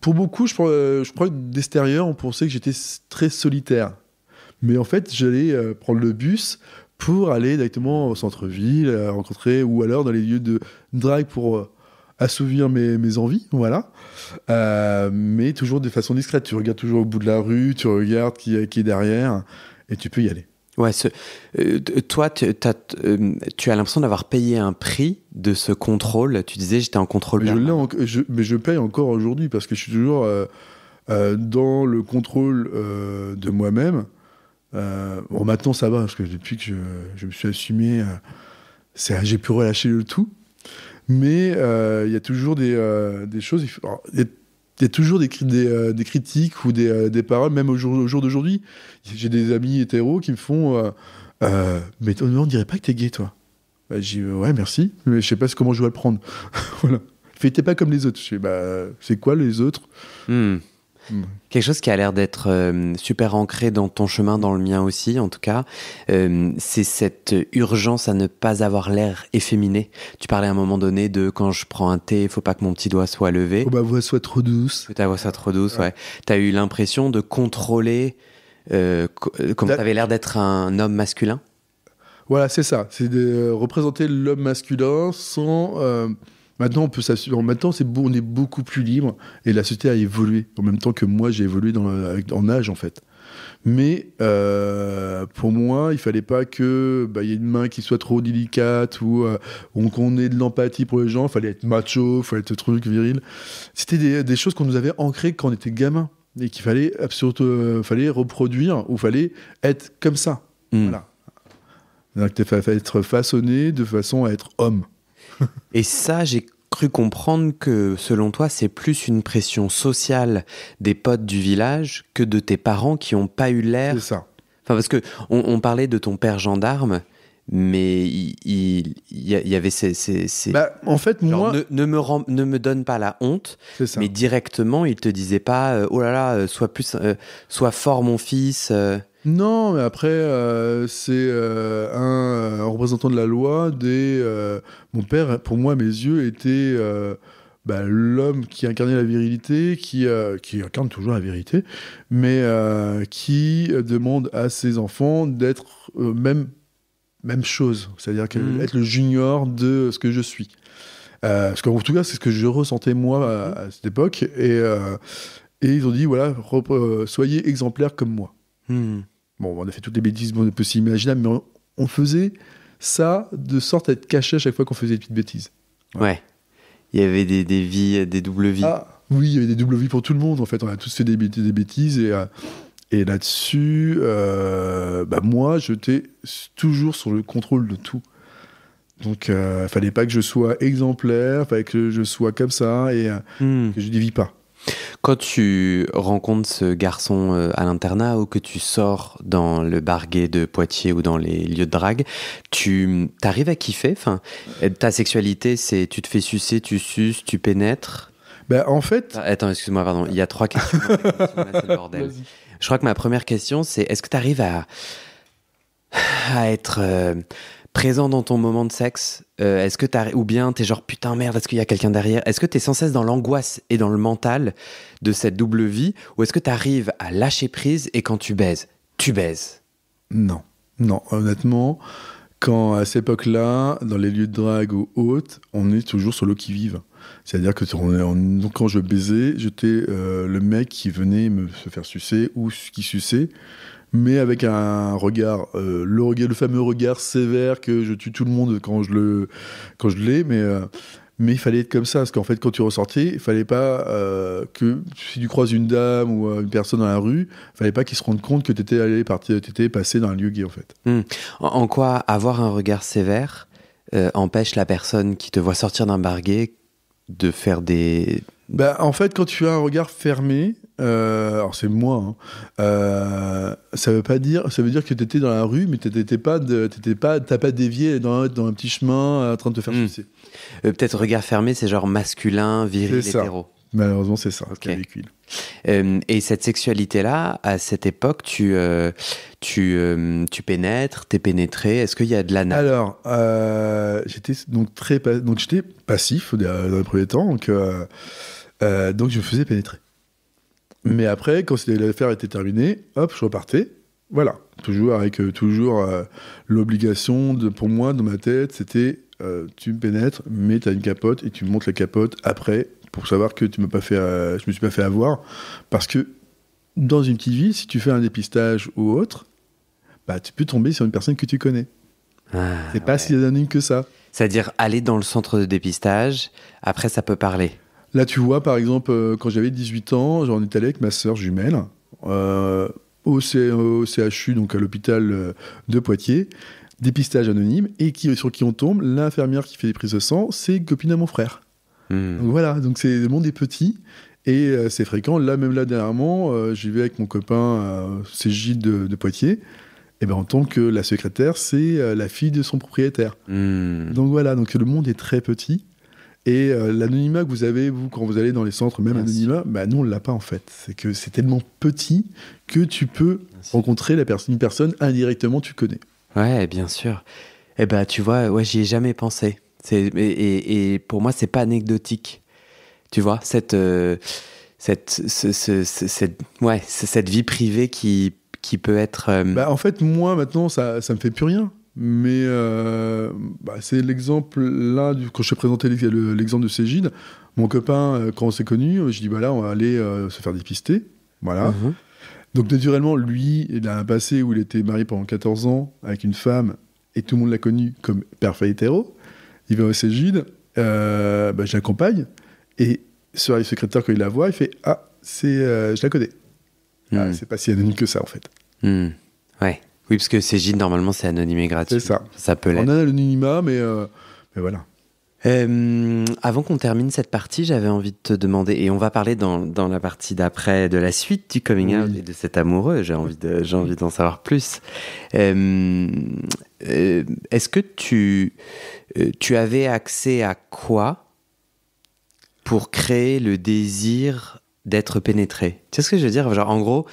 pour beaucoup je, je crois que d'extérieur on pensait que j'étais très solitaire mais en fait j'allais prendre le bus pour aller directement au centre-ville rencontrer ou alors dans les lieux de drague pour assouvir mes, envies, voilà. Euh, mais toujours de façon discrète. Tu regardes toujours au bout de la rue, tu regardes
qui, qui est derrière, et tu peux y aller. Ouais, euh, toi, tu as, euh, tu as l'impression d'avoir payé un prix de ce contrôle. Tu disais, j'étais en contrôle.
Mais je, mais je paye encore aujourd'hui parce que je suis toujours dans le contrôle de moi-même. bon, maintenant, ça va parce que depuis que je, je me suis assumé, j'ai pu relâcher le tout mais euh, il y a toujours des, euh, choses. il y a toujours des, euh, critiques ou des, paroles, même au jour, d'aujourd'hui. J'ai des amis hétéros qui me font Mais on dirait pas que es gay, toi. Bah, J'ai Ouais, merci, mais je sais pas comment je dois le prendre. [LAUGHS] voilà. pas comme les autres. Je dis
Bah, c'est quoi les autres hmm. Mm. Quelque chose qui a l'air d'être euh, super ancré dans ton chemin, dans le mien aussi en tout cas, euh, c'est cette urgence à ne pas avoir l'air efféminé. Tu parlais à un moment donné de quand je prends un thé, il faut pas que mon petit doigt soit levé. Ou oh, ma bah, voix soit trop douce. Que ta voix soit trop douce, ouais. Tu as eu l'impression de contrôler, euh, euh tu avais l'air d'être un homme masculin
voilà, c'est ça. C'est de représenter l'homme masculin sans Maintenant, on peut Maintenant, c'est on est beaucoup plus libre et la société a évolué en même temps que moi, j'ai évolué dans en âge en fait. Mais euh, pour moi, il fallait pas que bah, y ait une main qui soit trop délicate ou euh, qu'on ait de l'empathie pour les gens. Il fallait être macho, il fallait être truc viril. C'était des, choses qu'on nous avait ancrées quand on était gamin et qu'il fallait absolument euh, fallait reproduire ou fallait être comme ça. Mmh. il fallait être façonné
de façon à être homme et ça, j'ai cru comprendre que, selon toi, c'est plus une pression sociale des potes du village que de tes parents qui n'ont pas eu l'air. C'est ça. Enfin, parce que on, parlait de ton père gendarme, mais il, y, avait ces. Bah, en fait, moi. Ne, me donne pas la honte, mais directement, il te disait pas euh, Oh là là, euh, sois, plus, euh, sois fort, mon fils. Non, mais après, euh, c'est euh, un, euh, représentant de la
loi. mon père, pour moi, à mes yeux, était bah, l'homme qui incarnait la virilité, qui, qui incarne toujours la vérité, mais qui demande à ses enfants d'être même, même chose, c'est-à-dire mmh. être le junior de ce que je suis. parce tout cas, c'est ce que je ressentais moi à, mmh. cette époque. Et, et ils ont dit voilà, soyez exemplaires comme moi. Mmh. Bon, on a fait toutes les bêtises possibles imaginables, mais on, faisait ça de sorte à être caché à chaque fois qu'on faisait des petites bêtises.
Ouais. Il y avait des, vies, des doubles vies. Ah,
oui, il y avait des doubles vies pour tout le monde. En fait, on a tous fait des, bêtises et, euh, là-dessus, euh, bah moi, j'étais toujours sur le contrôle de tout. Donc, il euh, ne fallait pas que je sois exemplaire, fallait que je sois comme ça et
hmm. que je ne dévie pas. Quand tu rencontres ce garçon euh, à l'internat ou que tu sors dans le barguet de Poitiers ou dans les lieux de drague, tu arrives à kiffer enfin, Ta sexualité, c'est tu te fais sucer, tu suces, tu pénètres
ben, en fait.
Ah, attends, excuse-moi, pardon. Il y a trois questions. Je crois que ma première question, c'est est-ce que tu arrives à, à être. Euh, présent dans ton moment de sexe euh, Est-ce que ou bien t'es genre putain merde est-ce qu'il y a quelqu'un derrière Est-ce que t'es sans cesse dans l'angoisse et dans le mental de cette double vie ou est-ce que t'arrives à lâcher prise et quand tu baises tu baises Non, non honnêtement quand à cette époque-là
dans les lieux de drague ou autres on est toujours sur l'eau qui vive. C'est-à-dire que quand je baisais, j'étais euh, le mec qui venait me faire sucer ou qui suçait mais avec un euh, regard, le, fameux regard sévère que je tue tout le monde quand je le, quand je l'ai, mais euh, mais il fallait être comme ça, parce qu'en fait, quand tu ressortais, il fallait pas euh, que si tu croises une dame ou une personne dans la rue, il fallait pas qu'ils se rendent compte que tu étais allé partir, passé dans un lieu gay, en fait.
Hmm. En, quoi avoir un regard sévère empêche la personne qui te voit sortir d'un bar de faire des
bah, en fait, quand tu as un regard fermé, euh, alors c'est moi, hein, euh, ça veut pas dire, ça veut dire que tu étais dans la rue, mais tu n'as pas, pas, pas dévié dans un,
petit chemin euh, en train de te faire hmm. sucer. Peut-être regard fermé, c'est genre masculin, viril, hétéro. Malheureusement, c'est ça, Euh, et cette sexualité-là, à cette époque, tu, euh, tu, euh, tu pénètres, t'es pénétré, est-ce qu'il y a de l'anal
Alors, euh, j'étais donc très donc j'étais passif euh, dans les premiers temps, donc, euh, donc je me faisais pénétrer. Mm. Mais après, quand l'affaire était terminée, hop, je repartais. Voilà, toujours avec toujours l'obligation de, pour moi, dans ma tête, c'était tu me pénètres, mais tu as une capote et tu montes la capote après, pour savoir que tu m'as pas fait, euh, je me suis pas fait avoir. Parce que dans une petite ville, si tu fais un dépistage
ou autre, bah, tu peux tomber sur une personne que tu connais. Ah, c'est pas si anonyme que ça. C'est-à-dire aller dans le centre de dépistage, après ça peut parler. Là, tu vois,
par exemple, euh, quand j'avais 18 ans, j'en étais allé avec ma sœur jumelle
euh, au,
CHU, donc à l'hôpital de Poitiers, dépistage anonyme, et sur qui on tombe, l'infirmière qui fait les prises de sang, c'est copine à mon frère. Hmm. Donc voilà, donc c'est le monde est petit et euh, c'est fréquent. Là, même là, dernièrement, euh, j'y vais avec mon copain euh, c'est de, de, Poitiers. Et ben, en tant que la secrétaire, c'est la fille de son propriétaire. Hmm. Donc voilà, donc le monde est très petit. Et l'anonymat que vous avez, vous, quand vous allez dans les centres, même anonymat, bah non, on l'a pas en fait. C'est que c'est tellement petit que tu peux
rencontrer une personne indirectement tu connais. Ouais, bien sûr. Eh ben, tu vois, ouais, j'y ai jamais pensé. Et, pour moi, c'est pas anecdotique. Tu vois, cette, euh, cette, cette, ouais, cette vie privée qui, qui peut être. Euh, bah,
en fait, moi, maintenant, ça, ça me fait plus rien. Mais euh, bah, c'est l'exemple là, quand je te présentais l'exemple de Cégide, mon copain, quand on s'est connu, je dis bah là, on va aller se faire dépister. Voilà. Uh-huh. Donc, naturellement, lui, il a un passé où il était marié pendant 14 ans avec une femme et tout le monde l'a connu comme père hétéro il va au Cégide, euh, bah, je l'accompagne, et sur les secrétaire, quand il la voit, il fait Ah, c'est, euh, je la connais. Ah, hmm. c'est pas si anonyme que ça, en fait.
Hmm. Ouais. Oui, parce que Cégide, normalement, c'est anonyme et gratuit. C'est ça. Ça peut l'être. On a l'anonymat, mais, euh, mais voilà. avant qu'on termine cette partie, j'avais envie de te demander, et on va parler dans, dans la partie d'après de la suite du coming out et de cet amoureux, j'ai envie, de, j'ai envie d'en savoir plus. Euh, euh, est-ce que euh, tu, avais accès à quoi pour créer le désir d'être pénétré Tu sais ce que je veux dire Genre, En gros,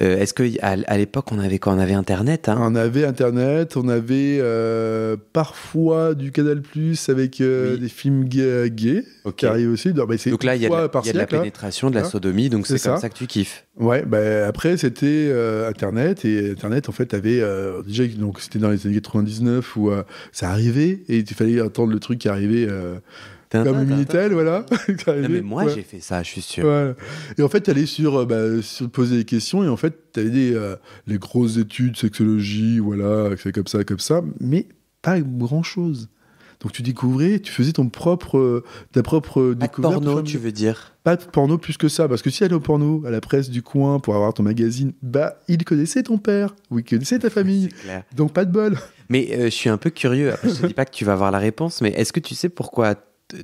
euh, est-ce qu'à à, l'époque, on avait quand hein On avait Internet On avait Internet, on avait parfois
du Canal Plus avec euh, des films gays qui arrivent aussi. donc là, il y, a de la, hein. pénétration, de la hein sodomie, donc c'est comme ça. que tu kiffes. Ouais, bah, après, c'était euh, Internet, et Internet, en fait, avait. déjà, c'était dans les années 99 où ça arrivait, et il fallait attendre le truc qui arrivait comme Minitel, voilà. [LAUGHS] mais moi, j'ai fait
ça, je suis sûr.
Et en fait, tu allais sur, euh, bah, poser des questions et en fait, tu avais des, euh, les grosses études, sexologie, voilà, c'est comme ça, comme ça, mais pas grand-chose. Donc tu découvrais, tu faisais ton propre, euh, ta propre découverte. Pas de porno, tu veux dire Pas de porno plus que ça, parce que si elle au porno, à la presse du coin, pour avoir ton magazine, bah il connaissait ton père, ou il connaissait ta [LAUGHS] famille, donc pas de bol.
Mais je suis un peu curieux, je te dis pas que tu vas avoir la réponse, mais est-ce que tu sais pourquoi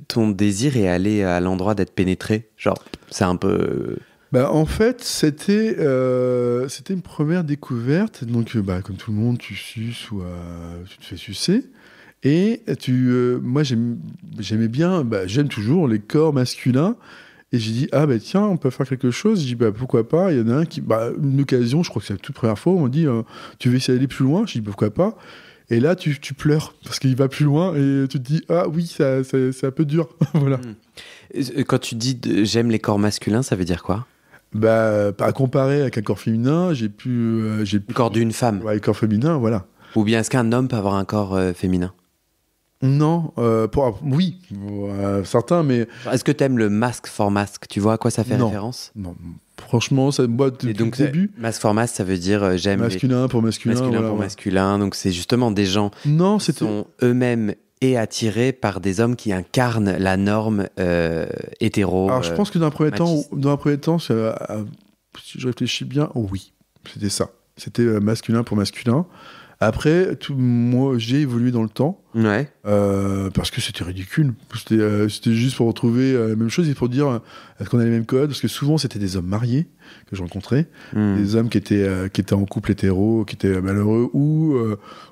ton désir est allé à l'endroit d'être pénétré Genre, c'est un peu. Euh,
bah, en fait, c'était euh, c'était une première découverte. Donc, euh, bah, comme tout le monde, tu suces ou tu te fais sucer. Et tu, moi, j'aimais bien, bah, j'aime toujours les corps masculins. Et j'ai dit, ah ben bah, tiens, on peut faire quelque chose. J'ai dit, bah, pourquoi pas Il y en a un qui, bah, une occasion, je crois que c'est la toute première fois, on m'a dit, tu veux essayer d'aller plus loin J'ai dit, pourquoi pas et là, tu, pleures parce qu'il va plus loin et tu te dis Ah oui, ça, c'est un peu dur. [LAUGHS] voilà.
Hmm. Euh, quand tu dis j'aime les corps masculins, ça veut dire quoi
bah, à comparer avec un corps féminin, j'ai plus... Euh,
j'ai le corps d'une femme. corps féminin, voilà. Ou bien est-ce qu'un homme peut avoir un corps euh, féminin
Non, pour, oui,
certains, mais. Est-ce que tu aimes le masque for masque Tu vois à quoi ça fait référence Non, franchement, ça me boîte depuis le début. Mass for ça veut dire euh, j'aime. Masculin pour masculin. Masculin pour masculin. Donc c'est justement des gens qui sont eux-mêmes et attirés par des hommes qui incarnent la norme euh, hétéro. Alors je pense que dans premier, temps,
un premier temps, si je réfléchis bien, oui, c'était ça. C'était euh, masculin pour masculin. Après, moi, j'ai évolué dans le temps. Ouais. Euh, parce que c'était ridicule. C'était, euh, juste pour retrouver euh, la même chose et pour dire est-ce qu'on a les mêmes codes Parce que souvent, c'était des hommes mariés que je rencontrais, hmm. des hommes qui étaient, qui étaient en couple hétéro, qui étaient malheureux, ou,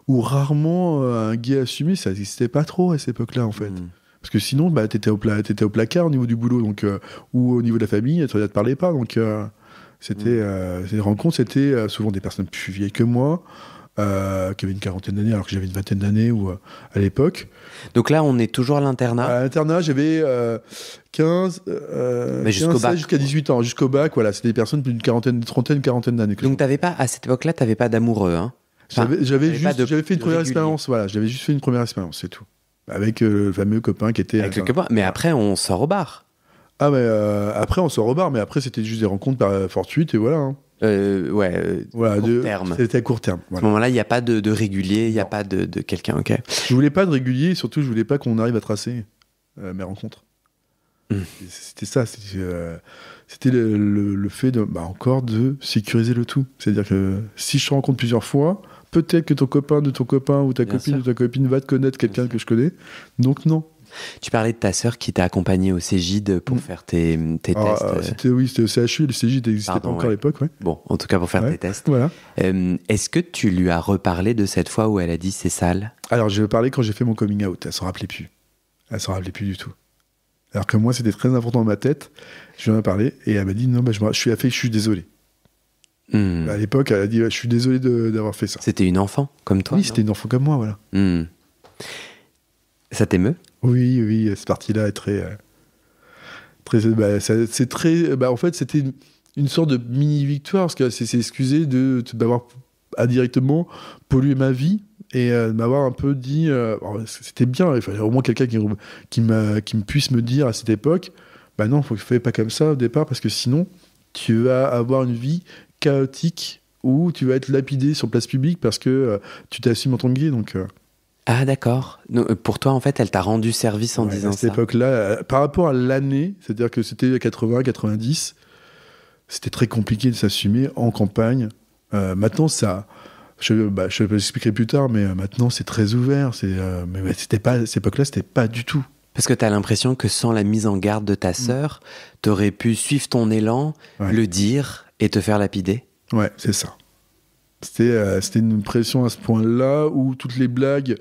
ou rarement un gay assumé. Ça n'existait pas trop à cette époque-là, en fait. Hmm. Parce que sinon, bah, t'étais au, au placard au niveau du boulot, donc, ou au niveau de la famille, tu ne te parlais pas. Donc, c'était, hmm. ces rencontres, c'était souvent des personnes plus vieilles que moi. Euh, qui avait une quarantaine d'années, alors que j'avais une vingtaine d'années ou euh, à l'époque. Donc là, on est toujours à l'internat. À l'internat, j'avais euh, 15, euh, jusqu'à 18 ans, jusqu'au bac. Voilà, c'était des personnes d'une quarantaine, trentaine, quarantaine d'années. Donc t'avais pas à cette époque-là,
t'avais pas d'amoureux. Hein
j'avais juste, fait une première expérience. Voilà, j'avais juste fait une première expérience, c'est tout. Avec le fameux copain qui était. Avec le Mais après, on sort au bar. Ah mais après, on sort au bar, mais après, c'était juste des rencontres par, fortuites et voilà. Hein.
Euh, ouais,
euh, C'était à court terme. À ce
moment-là, il n'y a pas de, régulier, il n'y a pas de, quelqu'un, ok
Je voulais pas de régulier, surtout, je voulais pas qu'on arrive à tracer euh, mes rencontres. Hmm. C'était ça, c'était le, fait de, bah, encore de sécuriser le tout. C'est-à-dire que si je te rencontre plusieurs fois, peut-être que ton copain de ton copain ou ta copine ou ta copine va te connaître quelqu'un que je
connais. Donc non, tu parlais de ta sœur qui t'a accompagné au Cégide pour mm. faire tes, tes ah, tests. Euh. C'était,
oui, c'était au CHU, le Cégide
n'existait pas encore à l'époque. Bon, en tout cas pour faire tes tests. Voilà. Euh, est-ce que tu lui as reparlé de cette fois où elle a dit c'est sale Alors, je lui ai parlé quand j'ai fait mon coming
out. Elle s'en rappelait plus. Elle s'en rappelait plus du tout. Alors que moi, c'était très important dans ma tête. Je lui en ai parlé et elle m'a dit non, bah, je, je suis affectée, je suis désolé. Hmm. À l'époque, elle a dit Je suis désolé d'avoir fait ça. C'était une enfant comme toi Oui, c'était une enfant comme moi, voilà.
Hmm. Ça t'émeut
oui, oui, cette partie-là est très. Euh, très bah, c'est très. Bah, en fait, c'était une, sorte de mini-victoire, parce que c'est excusé de, d'avoir indirectement pollué ma vie et euh, de m'avoir un peu dit. Euh, c'était bien, il fallait au moins quelqu'un qui, qui, qui me puisse me dire à cette époque bah non, il ne fais pas comme ça au départ, parce que sinon, tu vas avoir une vie chaotique où tu vas être lapidé sur place publique parce que tu t'assumes en tant que gay. Donc.
Ah d'accord. Euh,
pour toi, en fait, elle t'a rendu service en disant ça. À cette époque-là, euh, par rapport à l'année, c'est-à-dire que c'était 80, 90, c'était très compliqué de s'assumer en campagne. Euh, maintenant, ça, je, bah, je l'expliquerai plus tard, mais maintenant c'est très ouvert. C'est, mais c'était pas à cette époque-là, c'était pas du tout.
Parce que tu as l'impression que sans la mise en garde de ta mm. sœur, t'aurais tu aurais pu suivre ton élan, le dire et te faire lapider. Ouais, c'est ça.
Euh, c'était une pression à ce point-là où toutes les blagues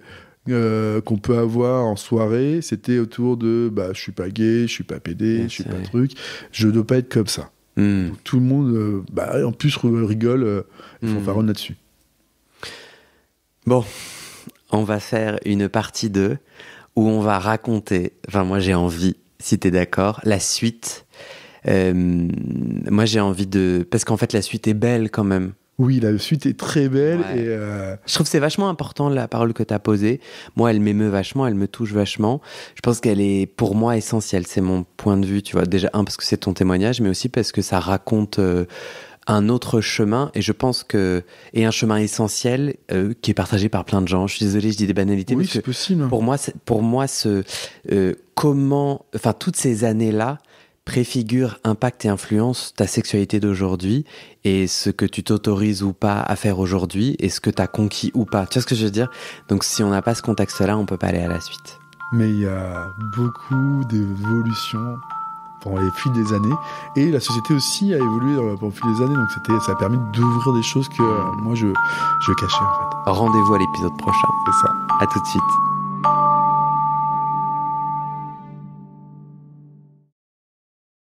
euh, qu'on peut avoir en soirée, c'était autour de bah, je suis pas gay, je suis pas pédé, je suis pas truc, je dois pas être comme ça. Hmm. tout le monde, euh, bah, en plus, rigole, euh, mm.
là-dessus. Bon, on va faire une partie 2 où on va raconter, enfin, moi j'ai envie, si t'es d'accord, la suite. moi j'ai envie de. Parce qu'en fait, la suite est belle quand même. Oui, la suite est très belle. Et euh, Je trouve que c'est vachement important la parole que tu as posée. Moi, elle m'émeut vachement, elle me touche vachement. Je pense qu'elle est pour moi essentielle. C'est mon point de vue, tu vois. Déjà, un, parce que c'est ton témoignage, mais aussi parce que ça raconte. Euh, un autre chemin, et je pense que. et un chemin essentiel euh, qui est partagé par plein de gens. Je suis désolé, je dis des banalités. Oui, c'est possible. Pour moi, pour moi ce, comment. enfin, toutes ces années-là, préfigure, impacte et influence ta sexualité d'aujourd'hui et ce que tu t'autorises ou pas à faire aujourd'hui et ce que tu as conquis ou pas. Tu vois ce que je veux dire Donc si on n'a pas ce contexte-là, on peut pas aller à la suite.
Mais il y a beaucoup d'évolutions pendant les fils des années et la société aussi a évolué euh, pendant les fil des années donc ça a permis d'ouvrir des choses que euh, moi
je je cachais en fait. Rendez-vous à l'épisode prochain. C'est ça. À tout de suite.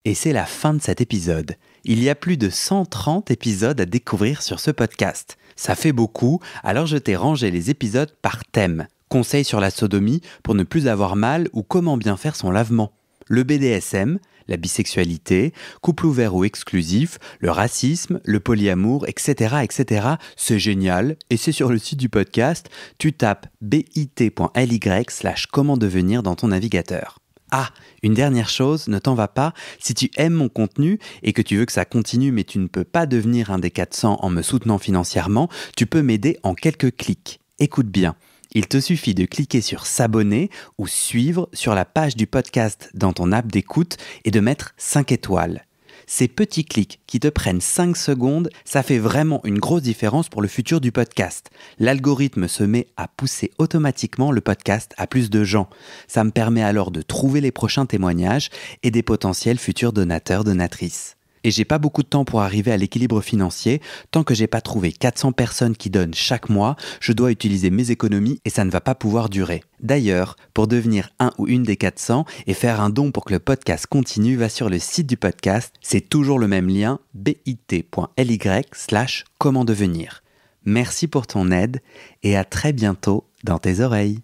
Et c'est la fin de cet épisode. Il y a plus de 130 épisodes à découvrir sur ce podcast. Ça fait beaucoup, alors je t'ai rangé les épisodes par thème. Conseils sur la sodomie pour ne plus avoir mal ou comment bien faire son lavement. Le BDSM, la bisexualité, couple ouvert ou exclusif, le racisme, le polyamour, etc. etc. C'est génial et c'est sur le site du podcast. Tu tapes bit.ly slash comment devenir dans ton navigateur. Ah, une dernière chose, ne t'en va pas, si tu aimes mon contenu et que tu veux que ça continue mais tu ne peux pas devenir un des 400 en me soutenant financièrement, tu peux m'aider en quelques clics. Écoute bien. Il te suffit de cliquer sur s'abonner ou suivre sur la page du podcast dans ton app d'écoute et de mettre 5 étoiles. Ces petits clics qui te prennent 5 secondes, ça fait vraiment une grosse différence pour le futur du podcast. L'algorithme se met à pousser automatiquement le podcast à plus de gens. Ça me permet alors de trouver les prochains témoignages et des potentiels futurs donateurs, donatrices et j'ai pas beaucoup de temps pour arriver à l'équilibre financier. Tant que j'ai pas trouvé 400 personnes qui donnent chaque mois, je dois utiliser mes économies et ça ne va pas pouvoir durer. D'ailleurs, pour devenir un ou une des 400 et faire un don pour que le podcast continue, va sur le site du podcast, c'est toujours le même lien bit.ly slash comment devenir. Merci pour ton aide et à très bientôt dans tes oreilles.